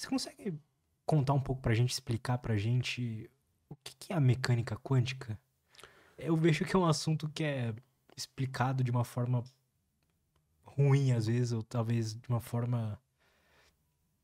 Você consegue contar um pouco pra gente, explicar pra gente o que, que é a mecânica quântica? Eu vejo que é um assunto que é explicado de uma forma ruim às vezes, ou talvez de uma forma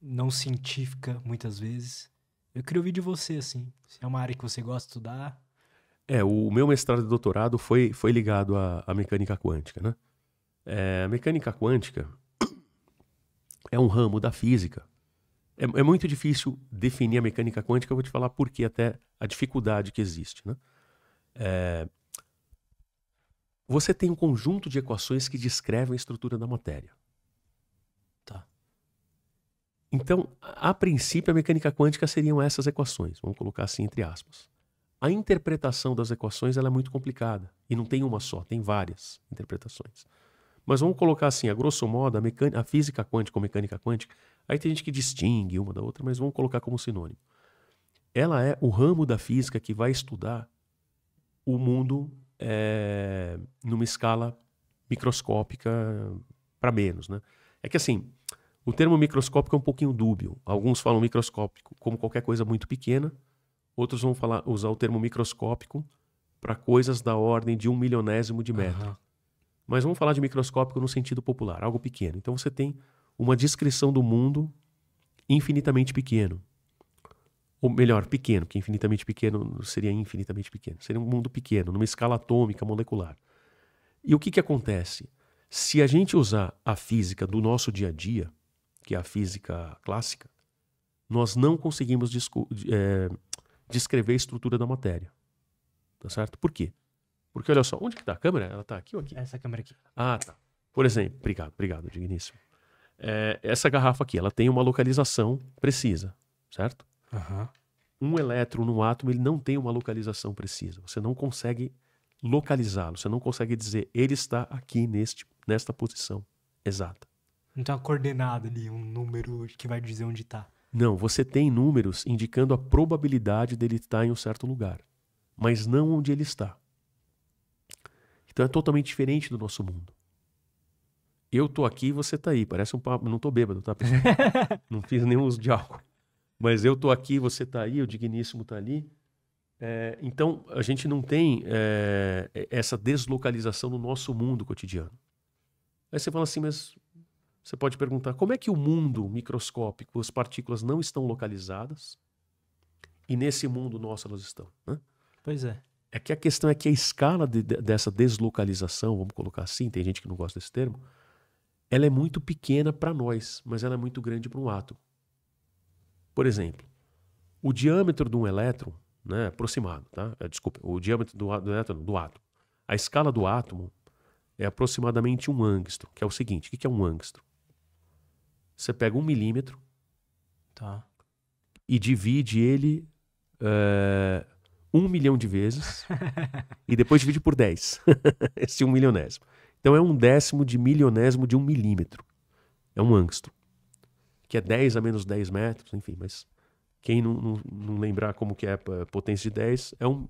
não científica muitas vezes. Eu queria ouvir de você, assim, se é uma área que você gosta de estudar. É, o meu mestrado e doutorado foi, foi ligado à, à mecânica quântica, né? É, a mecânica quântica é um ramo da física é, é, muito difícil definir a mecânica quântica, eu vou te falar por que até a dificuldade que existe. Né? É, você tem um conjunto de equações que descrevem a estrutura da matéria. Tá. Então, a princípio, a mecânica quântica seriam essas equações, vamos colocar assim entre aspas. A interpretação das equações é muito complicada, e não tem uma só, tem várias interpretações. Mas vamos colocar assim, a grosso modo, a, mecânica, a física quântica ou mecânica quântica, aí tem gente que distingue uma da outra, mas vamos colocar como sinônimo. Ela é o ramo da física que vai estudar o mundo é, numa escala microscópica para menos, né? É que assim, o termo microscópico é um pouquinho dúbio. Alguns falam microscópico como qualquer coisa muito pequena, outros vão falar, usar o termo microscópico para coisas da ordem de um milionésimo de metro. Uhum. Mas vamos falar de microscópico no sentido popular, algo pequeno. Então você tem uma descrição do mundo infinitamente pequeno. Ou melhor, pequeno, que infinitamente pequeno seria infinitamente pequeno. Seria um mundo pequeno, numa escala atômica, molecular. E o que, que acontece? Se a gente usar a física do nosso dia a dia, que é a física clássica, nós não conseguimos é, descrever a estrutura da matéria. Tá certo? Por quê? Porque olha só, onde que tá a câmera? Ela tá aqui ou aqui? Essa câmera aqui. Ah, tá. Por exemplo, obrigado, obrigado, digníssimo. É, essa garrafa aqui, ela tem uma localização precisa, certo? Uhum. Um elétron no átomo, ele não tem uma localização precisa. Você não consegue localizá-lo, você não consegue dizer ele está aqui neste, nesta posição exata. Não tem uma coordenada ali, um número que vai dizer onde está. Não, você tem números indicando a probabilidade dele estar em um certo lugar, mas não onde ele está. Então é totalmente diferente do nosso mundo. Eu tô aqui e você tá aí. Parece um papo. Não tô bêbado, tá? não fiz nenhum uso de álcool. Mas eu tô aqui, você tá aí, o digníssimo tá ali. É, então a gente não tem é, é, essa deslocalização no nosso mundo cotidiano. Aí você fala assim, mas você pode perguntar como é que o mundo microscópico, as partículas não estão localizadas e nesse mundo nosso elas estão, né? Pois é. É que a questão é que a escala de, de, dessa deslocalização, vamos colocar assim, tem gente que não gosta desse termo, ela é muito pequena para nós, mas ela é muito grande para um átomo. Por exemplo, o diâmetro de um elétron, né, aproximado, tá? É, desculpa, o diâmetro do, do elétron, do átomo. A escala do átomo é aproximadamente um angstrom, que é o seguinte: o que é um angstrom? Você pega um milímetro tá. e divide ele é, um milhão de vezes e depois divide por 10, esse um milionésimo. Então é um décimo de milionésimo de um milímetro. É um angstrom. Que é 10 a menos 10 metros, enfim, mas quem não, não, não lembrar como que é a potência de 10, é um.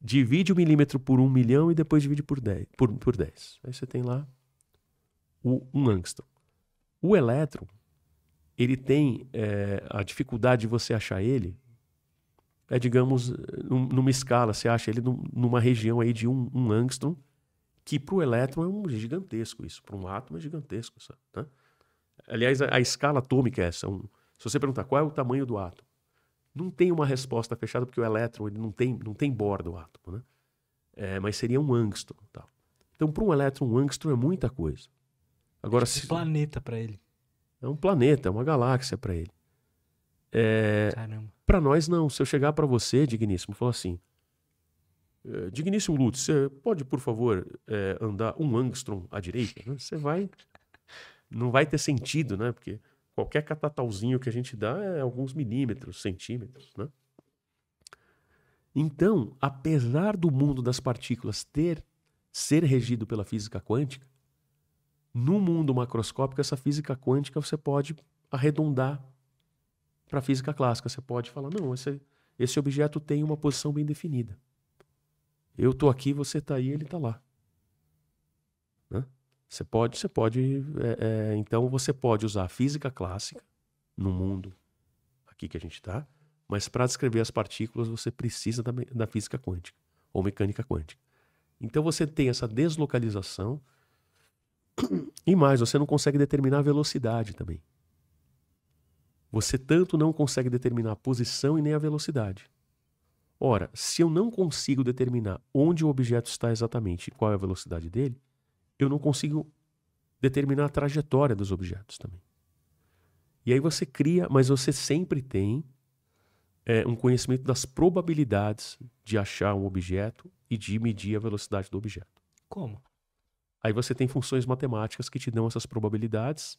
Divide o milímetro por um milhão e depois divide por 10. Por, por 10. Aí você tem lá o, um angstrom. O elétron, ele tem é, a dificuldade de você achar ele é, digamos, eh, numa escala, você acha ele numa região aí de um, um angstrom, que para o elétron é um gigantesco isso, para um átomo é gigantesco. Sabe? Né? Aliás, a, a, escala atômica é essa. Um, se você perguntar qual é o tamanho do átomo, não tem uma resposta fechada, porque o elétron ele não, tem, não tem borda, o átomo, né? É, mas seria um angstrom. Então, para um elétron, um angstrom é muita coisa. Agora, é um se... planeta para ele. É um planeta, é uma galáxia para ele. É, para nós, não. Se eu chegar para você, digníssimo, falar assim: é, Digníssimo Lutz, você pode, por favor, é, andar um angstrom à direita? Né? Você vai. Não vai ter sentido, né? Porque qualquer catatalzinho que a gente dá é alguns milímetros, centímetros, né? Então, apesar do mundo das partículas ter ser regido pela física quântica, no mundo macroscópico essa física quântica você pode arredondar para física clássica, você pode falar: não, esse, esse objeto tem uma posição bem definida. Eu estou aqui, você está aí, ele está lá. Né? Você pode, você pode. É, é, então você pode usar a física clássica no mundo aqui que a gente está, mas para descrever as partículas você precisa da, da física quântica ou mecânica quântica. Então você tem essa deslocalização e mais, você não consegue determinar a velocidade também. Você tanto não consegue determinar a posição e nem a velocidade. Ora, se eu não consigo determinar onde o objeto está exatamente e qual é a velocidade dele, eu não consigo determinar a trajetória dos objetos também. E aí você cria, mas você sempre tem é, um conhecimento das probabilidades de achar um objeto e de medir a velocidade do objeto. Como? Aí você tem funções matemáticas que te dão essas probabilidades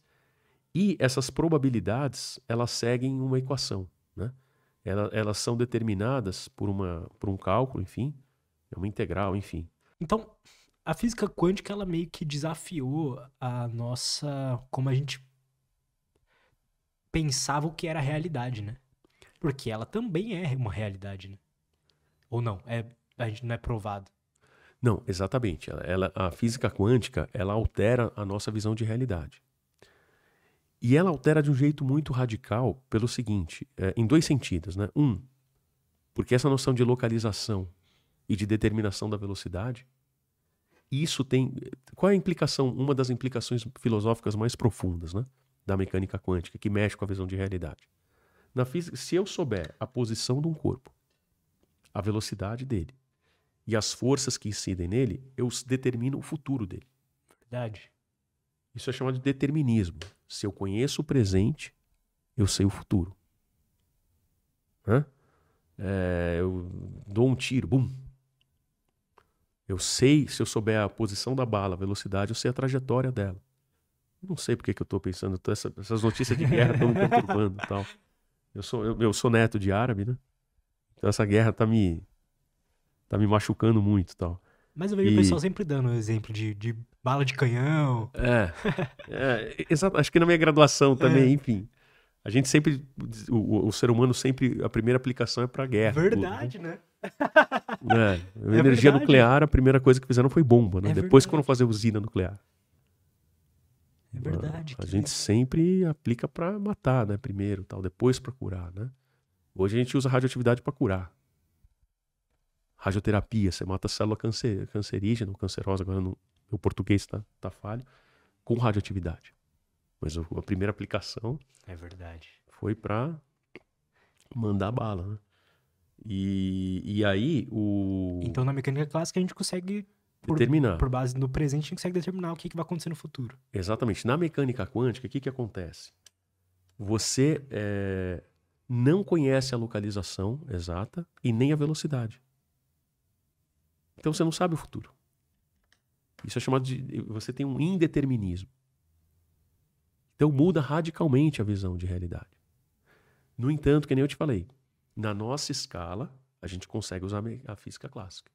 e essas probabilidades, elas seguem uma equação, né? Elas, elas são determinadas por, uma, por um cálculo, enfim, é uma integral, enfim. Então, a física quântica, ela meio que desafiou a nossa... como a gente pensava o que era a realidade, né? Porque ela também é uma realidade, né? Ou não, é, a gente não é provado. Não, exatamente. Ela, ela, a física quântica, ela altera a nossa visão de realidade. E ela altera de um jeito muito radical pelo seguinte, é, em dois sentidos, né? Um, porque essa noção de localização e de determinação da velocidade, isso tem qual é a implicação, uma das implicações filosóficas mais profundas, né, da mecânica quântica, que mexe com a visão de realidade. Na física, se eu souber a posição de um corpo, a velocidade dele e as forças que incidem nele, eu determino o futuro dele. Verdade. Isso é chamado de determinismo. Se eu conheço o presente, eu sei o futuro. Hã? É, eu dou um tiro, bum. Eu sei, se eu souber a posição da bala, a velocidade, eu sei a trajetória dela. Não sei porque que eu estou pensando, essa, essas notícias de guerra estão me perturbando tal. Eu sou, eu, eu, sou neto de árabe, né? Então essa guerra está me, tá me machucando muito tal. Mas eu vejo e... o pessoal sempre dando exemplo de, de bala de canhão. É, é, exato. Acho que na minha graduação também, é. enfim. A gente sempre, o, o, ser humano sempre, a primeira aplicação é para guerra. Verdade, o, né? É, é energia verdade. nuclear, a primeira coisa que fizeram foi bomba, né? É depois quando fazer usina nuclear. É verdade. A, a gente sempre aplica para matar, né? Primeiro, tal. Depois para curar, né? Hoje a gente usa radioatividade para curar radioterapia, você mata a célula cancer, cancerígena ou cancerosa, agora no, meu português está tá falho, com radioatividade. Mas a primeira aplicação. É verdade. Foi para mandar bala, né? E, e aí o. Então na mecânica clássica a gente consegue. Por, determinar. Por base no presente, a gente consegue determinar o que, que vai acontecer no futuro. Exatamente. Na mecânica quântica, o que, que acontece? Você é, não conhece a localização exata e nem a velocidade. Então você não sabe o futuro. Isso é chamado de. Você tem um indeterminismo. Então muda radicalmente a visão de realidade. No entanto, que nem eu te falei, na nossa escala, a gente consegue usar a física clássica.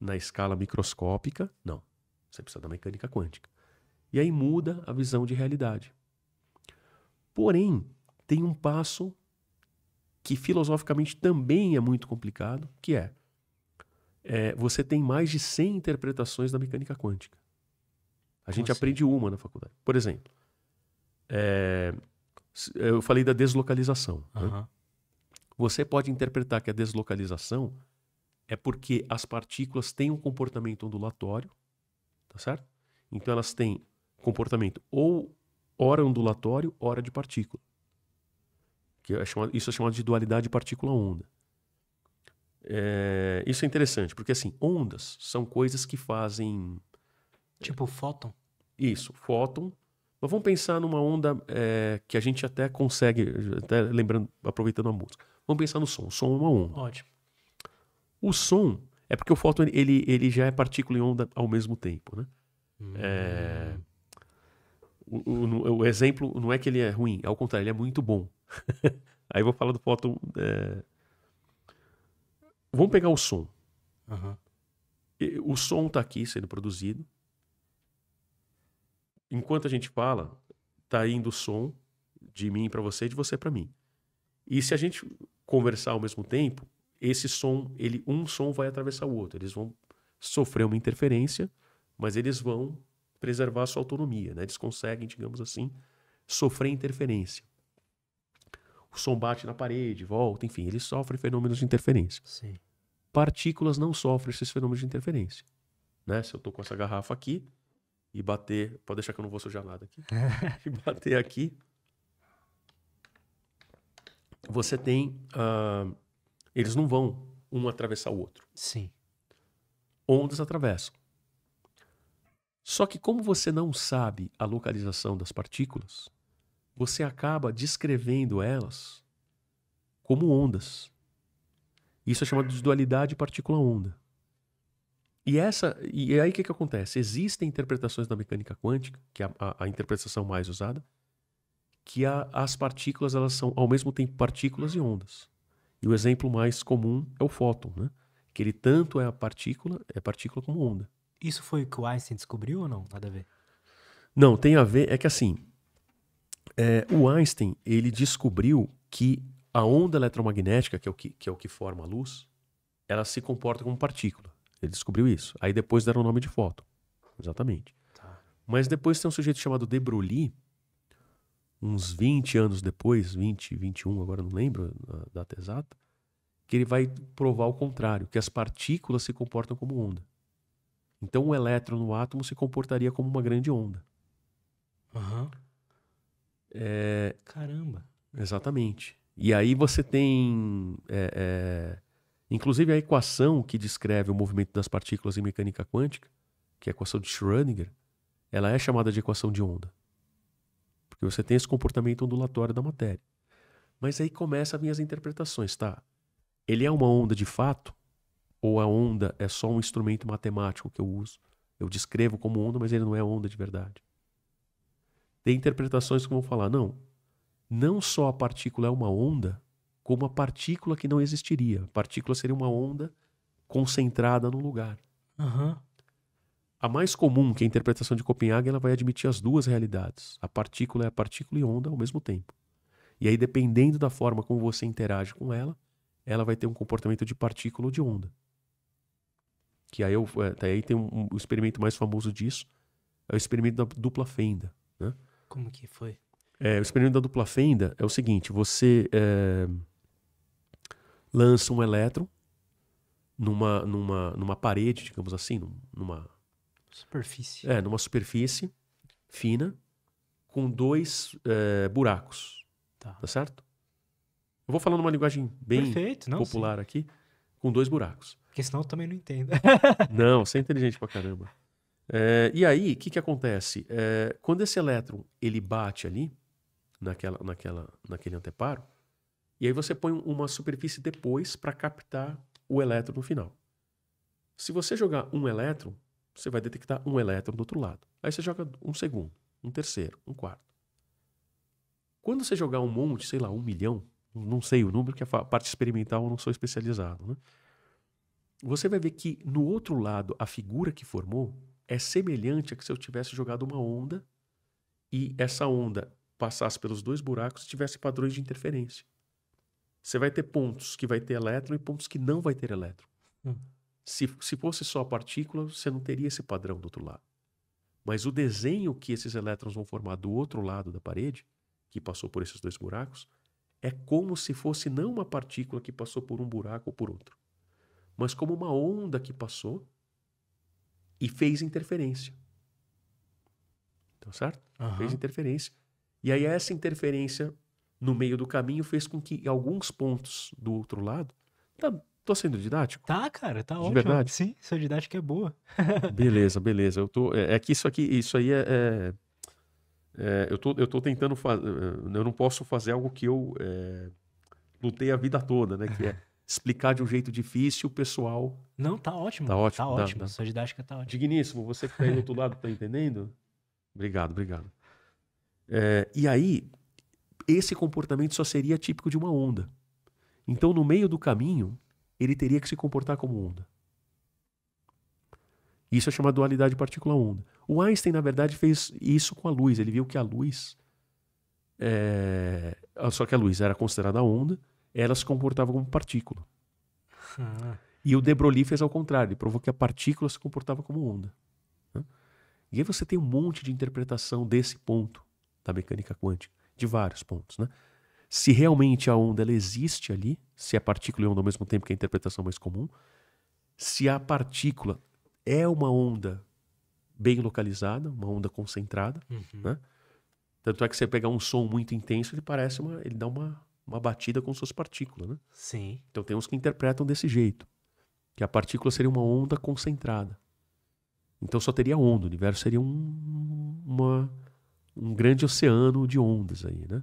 Na escala microscópica, não. Você precisa da mecânica quântica. E aí muda a visão de realidade. Porém, tem um passo que filosoficamente também é muito complicado, que é é, você tem mais de 100 interpretações da mecânica quântica. A Como gente assim? aprende uma na faculdade. Por exemplo, é, eu falei da deslocalização. Né? Você pode interpretar que a deslocalização é porque as partículas têm um comportamento ondulatório, tá certo? Então elas têm comportamento ou hora ondulatório, hora de partícula. Que é chamado, isso é chamado de dualidade partícula-onda. É, isso é interessante, porque assim, ondas são coisas que fazem. É, tipo fóton? Isso, fóton. Mas vamos pensar numa onda é, que a gente até consegue, até lembrando, aproveitando a música. Vamos pensar no som. O som é uma onda. Ótimo. O som é porque o fóton ele, ele já é partícula e onda ao mesmo tempo, né? Hum. É, o, o, o, exemplo não é que ele é ruim, ao contrário, ele é muito bom. Aí eu vou falar do fóton. É, Vamos pegar o som. Uhum. O som está aqui sendo produzido. Enquanto a gente fala, está indo o som de mim para você, de você para mim. E se a gente conversar ao mesmo tempo, esse som, ele um som vai atravessar o outro. Eles vão sofrer uma interferência, mas eles vão preservar a sua autonomia, né? Eles conseguem, digamos assim, sofrer interferência o som bate na parede, volta, enfim, ele sofre fenômenos de interferência. Sim. Partículas não sofrem esses fenômenos de interferência. Né? Se eu tô com essa garrafa aqui e bater, pode deixar que eu não vou sujar nada aqui, e bater aqui, você tem, uh, eles não vão um atravessar o outro. Sim. Ondas atravessam. Só que como você não sabe a localização das partículas, você acaba descrevendo elas como ondas. Isso é chamado de dualidade partícula-onda. E essa, e é aí o que, que acontece? Existem interpretações da mecânica quântica, que é a, a, a interpretação mais usada, que a, as partículas elas são ao mesmo tempo partículas e ondas. E o exemplo mais comum é o fóton, né? Que ele tanto é a partícula, é partícula como onda. Isso foi o que o Einstein descobriu ou não? Nada a ver. Não, tem a ver, é que assim, é, o Einstein ele descobriu que a onda eletromagnética, que é, o que, que é o que forma a luz, ela se comporta como partícula. Ele descobriu isso. Aí depois deram o nome de fóton. Exatamente. Tá. Mas depois tem um sujeito chamado De Broglie, uns 20 anos depois, 20, 21, agora não lembro a data exata, que ele vai provar o contrário, que as partículas se comportam como onda. Então o elétron no átomo se comportaria como uma grande onda. Uhum. É, caramba. Exatamente. E aí você tem, é, é, inclusive, a equação que descreve o movimento das partículas em mecânica quântica, que é a equação de Schrödinger, ela é chamada de equação de onda. Porque você tem esse comportamento ondulatório da matéria. Mas aí começam as minhas interpretações, tá? Ele é uma onda de fato? Ou a onda é só um instrumento matemático que eu uso? Eu descrevo como onda, mas ele não é onda de verdade. Tem interpretações que vão falar: não, não só a partícula é uma onda, como a partícula que não existiria. A partícula seria uma onda concentrada no lugar. Uhum. A mais comum, que é a interpretação de Copenhague, ela vai admitir as duas realidades. A partícula é a partícula e onda ao mesmo tempo. E aí, dependendo da forma como você interage com ela, ela vai ter um comportamento de partícula ou de onda. Que aí, eu, é, tá, aí tem um, um, experimento mais famoso disso, é o experimento da dupla fenda. Né? Como que foi? É, o experimento da dupla fenda é o seguinte: você é, lança um elétron numa, numa, numa parede, digamos assim, numa. Superfície. É, numa superfície fina com dois é, buracos. Tá. tá. certo? Eu vou falar numa linguagem bem Perfeito, não, popular sim. aqui, com dois buracos. Porque senão eu também não entendo. não, você é inteligente pra caramba. É, e aí, o que, que acontece? É, quando esse elétron ele bate ali, naquela, naquela, naquele anteparo, e aí você põe uma superfície depois para captar o elétron no final. Se você jogar um elétron, você vai detectar um elétron do outro lado. Aí você joga um segundo, um terceiro, um quarto. Quando você jogar um monte, sei lá, um milhão, não sei o número, que é a parte experimental eu não sou especializado, né? Você vai ver que no outro lado, a figura que formou é semelhante a que se eu tivesse jogado uma onda e essa onda passasse pelos dois buracos e tivesse padrões de interferência. Você vai ter pontos que vai ter elétron e pontos que não vai ter elétron. Hum. Se, se fosse só a partícula, você não teria esse padrão do outro lado. Mas o desenho que esses elétrons vão formar do outro lado da parede, que passou por esses dois buracos, é como se fosse não uma partícula que passou por um buraco ou por outro, mas como uma onda que passou e fez interferência. Então, certo? Uhum. Fez interferência. E aí essa interferência no meio do caminho fez com que alguns pontos do outro lado tá, Tô sendo didático? Tá, cara, tá De ótimo. Verdade? Sim, sua didática é boa. beleza, beleza. Eu tô. É, é que isso aqui, isso aí é. é, é eu, tô, eu tô tentando fazer. Eh, eu não posso fazer algo que eu eh, lutei a vida toda, né? Que é explicar de um jeito difícil, o pessoal. Não, tá ótimo. Tá ótimo. Tá ótimo. Dá, Sua didática tá ótima. Digníssimo, você que tá aí do outro lado, tá entendendo? Obrigado, obrigado. É, e aí, esse comportamento só seria típico de uma onda. Então, no meio do caminho, ele teria que se comportar como onda. Isso é chamado dualidade partícula-onda. O Einstein, na verdade, fez isso com a luz. Ele viu que a luz. É... Só que a luz era considerada onda ela se comportava como partícula. Ah. E o de Broglie fez ao contrário, ele provou que a partícula se comportava como onda. Né? E aí você tem um monte de interpretação desse ponto da mecânica quântica, de vários pontos, né? Se realmente a onda ela existe ali, se a é partícula e onda ao mesmo tempo que é a interpretação mais comum, se a partícula é uma onda bem localizada, uma onda concentrada, uhum. né? Tanto é que você pegar um som muito intenso, ele parece uma, ele dá uma uma batida com suas partículas, né? Sim. Então tem uns que interpretam desse jeito, que a partícula seria uma onda concentrada. Então só teria onda, o universo seria um, uma, um grande oceano de ondas aí, né?